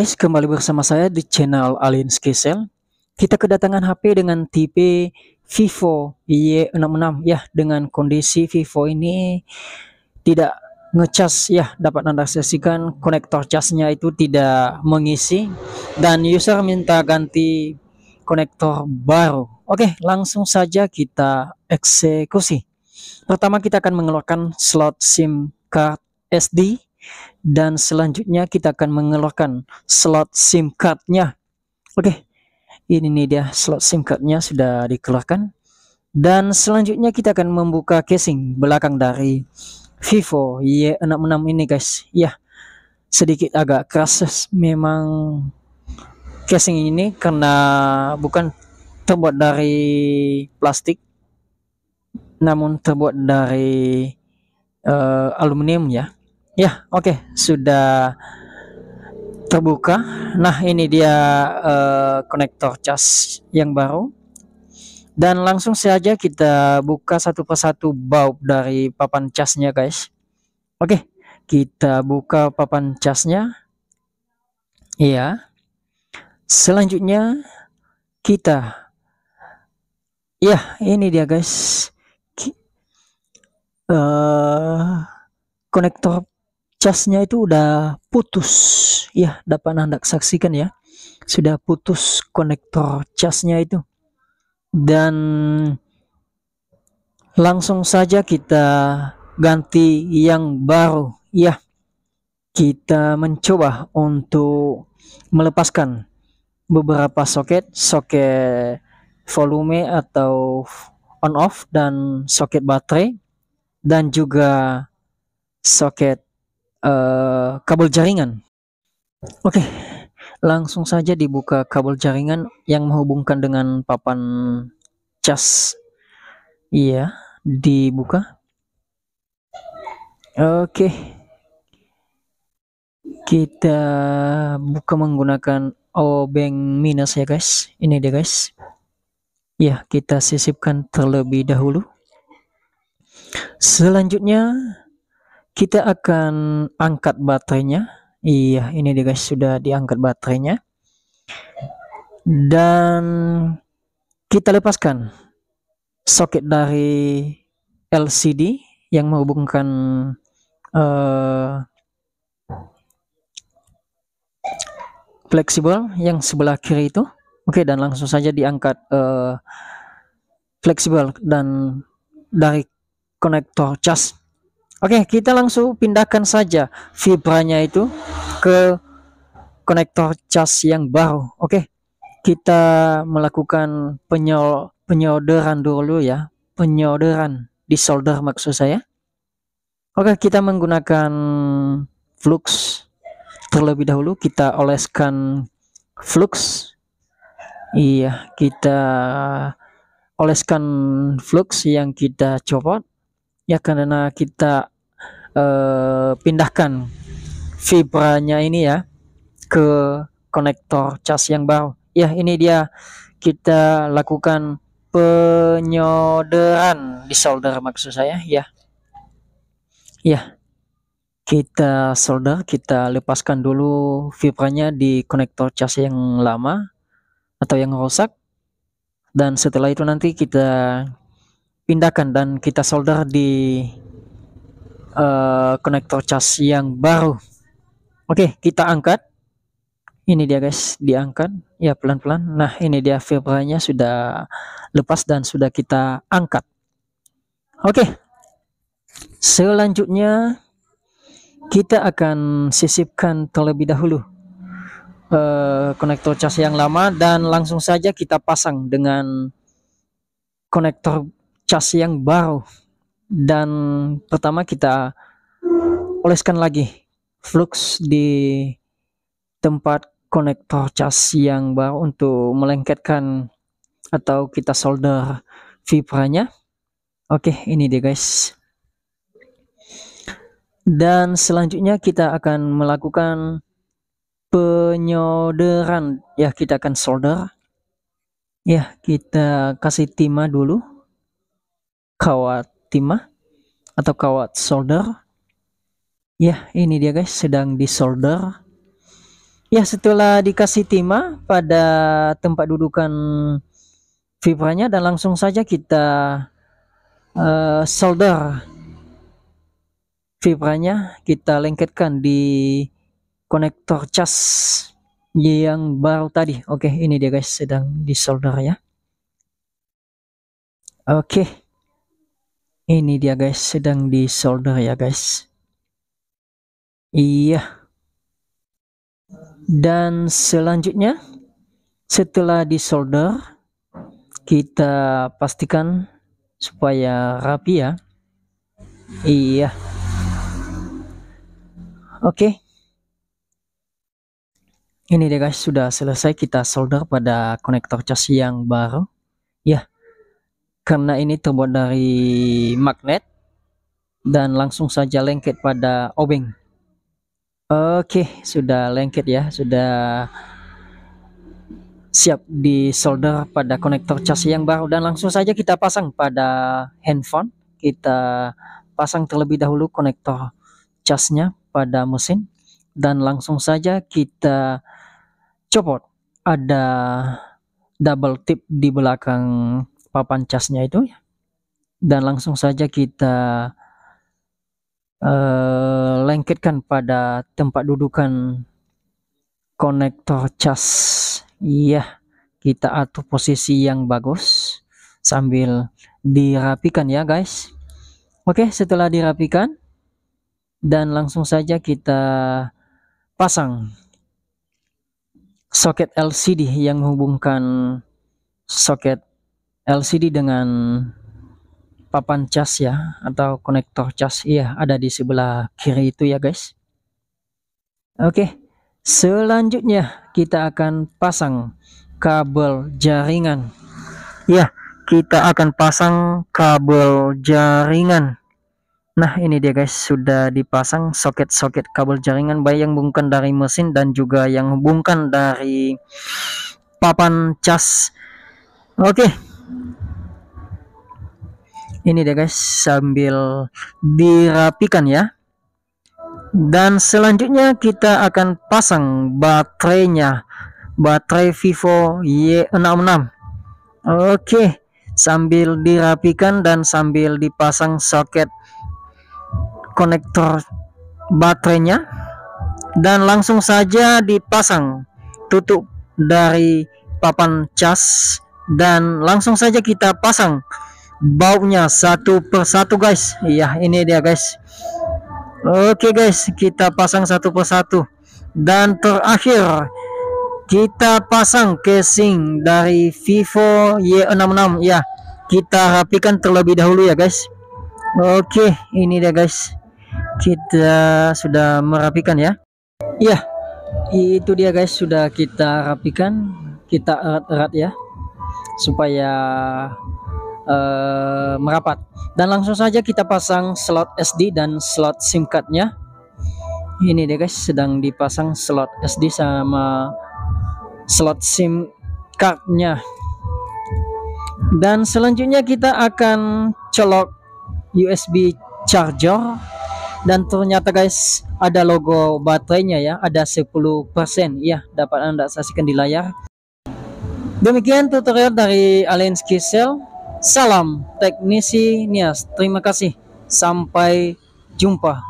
guys, kembali bersama saya di channel Alien Skisel. Kita kedatangan HP dengan tipe Vivo Y66 ya dengan kondisi Vivo ini tidak ngecas ya dapat Anda saksikan konektor casnya itu tidak mengisi dan user minta ganti konektor baru. Oke, langsung saja kita eksekusi. Pertama kita akan mengeluarkan slot SIM card SD dan selanjutnya kita akan mengeluarkan slot SIM cardnya oke okay. ini nih dia slot SIM cardnya sudah dikeluarkan dan selanjutnya kita akan membuka casing belakang dari Vivo Y66 ini guys ya yeah, sedikit agak keras memang casing ini karena bukan terbuat dari plastik namun terbuat dari uh, aluminium ya Ya, oke, okay. sudah terbuka. Nah, ini dia uh, konektor cas yang baru. Dan langsung saja kita buka satu persatu baut dari papan casnya, guys. Oke, okay. kita buka papan casnya. Iya. Selanjutnya kita Ya, ini dia, guys. uh, konektor casnya itu udah putus ya dapat anda saksikan ya sudah putus konektor casnya itu dan langsung saja kita ganti yang baru ya kita mencoba untuk melepaskan beberapa soket soket volume atau on off dan soket baterai dan juga soket Eh, kabel jaringan. Oke, okay. langsung saja dibuka kabel jaringan yang menghubungkan dengan papan cas. Iya, dibuka. Oke. Okay. Kita buka menggunakan obeng minus ya guys. Ini dia guys. Ya, kita sisipkan terlebih dahulu. Selanjutnya kita akan angkat baterainya iya ini dia guys sudah diangkat baterainya dan kita lepaskan soket dari LCD yang menghubungkan uh, fleksibel yang sebelah kiri itu. Oke, dan langsung saja diangkat uh, fleksibel dan dari konektor cas Oke, kita langsung pindahkan saja fibranya itu ke konektor cas yang baru. Oke, kita melakukan penyol penyolderan dulu ya, penyolderan di solder maksud saya. Oke, kita menggunakan flux terlebih dahulu kita oleskan flux. Iya, kita oleskan flux yang kita copot ya karena kita eh, pindahkan fibranya ini ya ke konektor cas yang baru ya ini dia kita lakukan penyoderan di solder maksud saya ya ya kita solder kita lepaskan dulu fibranya di konektor cas yang lama atau yang rusak dan setelah itu nanti kita pindahkan dan kita solder di uh, eh, konektor cas yang baru oke okay, kita angkat ini dia guys diangkat ya pelan-pelan nah ini dia fibranya sudah lepas dan sudah kita angkat oke okay. selanjutnya kita akan sisipkan terlebih dahulu uh, eh, konektor cas yang lama dan langsung saja kita pasang dengan konektor cas yang baru dan pertama kita oleskan lagi flux di tempat konektor cas yang baru untuk melengketkan atau kita solder vibranya oke ini dia guys dan selanjutnya kita akan melakukan penyolderan ya kita akan solder ya kita kasih timah dulu kawat timah atau kawat solder. Ya, ini dia guys, sedang disolder. Ya, setelah dikasih timah pada tempat dudukan fibranya dan langsung saja kita uh, solder fibranya kita lengketkan di konektor cas yang baru tadi. Oke, ini dia guys sedang disolder ya. Oke ini dia guys sedang di solder ya guys iya dan selanjutnya setelah di solder kita pastikan supaya rapi ya iya oke ini dia guys sudah selesai kita solder pada konektor cas yang baru ya karena ini terbuat dari magnet dan langsung saja lengket pada obeng oke sudah lengket ya sudah siap di solder pada konektor cas yang baru dan langsung saja kita pasang pada handphone kita pasang terlebih dahulu konektor casnya pada mesin dan langsung saja kita copot ada double tip di belakang papan casnya itu dan langsung saja kita uh, eh, lengketkan pada tempat dudukan konektor cas iya yeah, kita atur posisi yang bagus sambil dirapikan ya guys oke okay, setelah dirapikan dan langsung saja kita pasang soket LCD yang menghubungkan soket LCD dengan papan cas ya atau konektor cas iya ada di sebelah kiri itu ya guys oke selanjutnya kita akan pasang kabel jaringan ya kita akan pasang kabel jaringan nah ini dia guys sudah dipasang soket-soket kabel jaringan baik yang hubungkan dari mesin dan juga yang hubungkan dari papan cas oke okay ini deh guys sambil dirapikan ya dan selanjutnya kita akan pasang baterainya baterai Vivo Y66 oke sambil dirapikan dan sambil dipasang soket konektor baterainya dan langsung saja dipasang tutup dari papan cas dan langsung saja kita pasang baunya satu persatu guys iya ini dia guys oke guys kita pasang satu persatu dan terakhir kita pasang casing dari Vivo Y66 ya kita rapikan terlebih dahulu ya guys oke ini dia guys kita sudah merapikan ya Iya, itu dia guys sudah kita rapikan kita erat-erat ya supaya uh, merapat dan langsung saja kita pasang slot SD dan slot SIM cardnya ini deh guys sedang dipasang slot SD sama slot SIM cardnya dan selanjutnya kita akan colok USB charger dan ternyata guys ada logo baterainya ya ada 10% ya dapat anda saksikan di layar Demikian tutorial dari Alliance Cell Salam teknisi Nias. Terima kasih. Sampai jumpa.